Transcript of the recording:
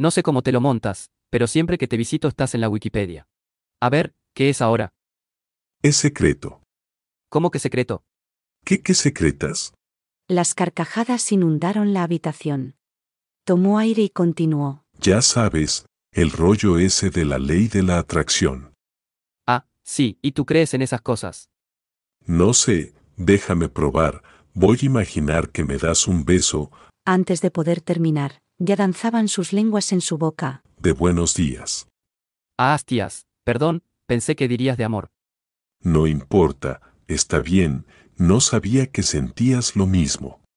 No sé cómo te lo montas, pero siempre que te visito estás en la Wikipedia. A ver, ¿qué es ahora? Es secreto. ¿Cómo que secreto? ¿Qué qué secretas? Las carcajadas inundaron la habitación. Tomó aire y continuó. Ya sabes, el rollo ese de la ley de la atracción. Ah, sí, ¿y tú crees en esas cosas? No sé, déjame probar, voy a imaginar que me das un beso. Antes de poder terminar, ya danzaban sus lenguas en su boca. De buenos días. Ah, perdón, pensé que dirías de amor. No importa, está bien, no sabía que sentías lo mismo.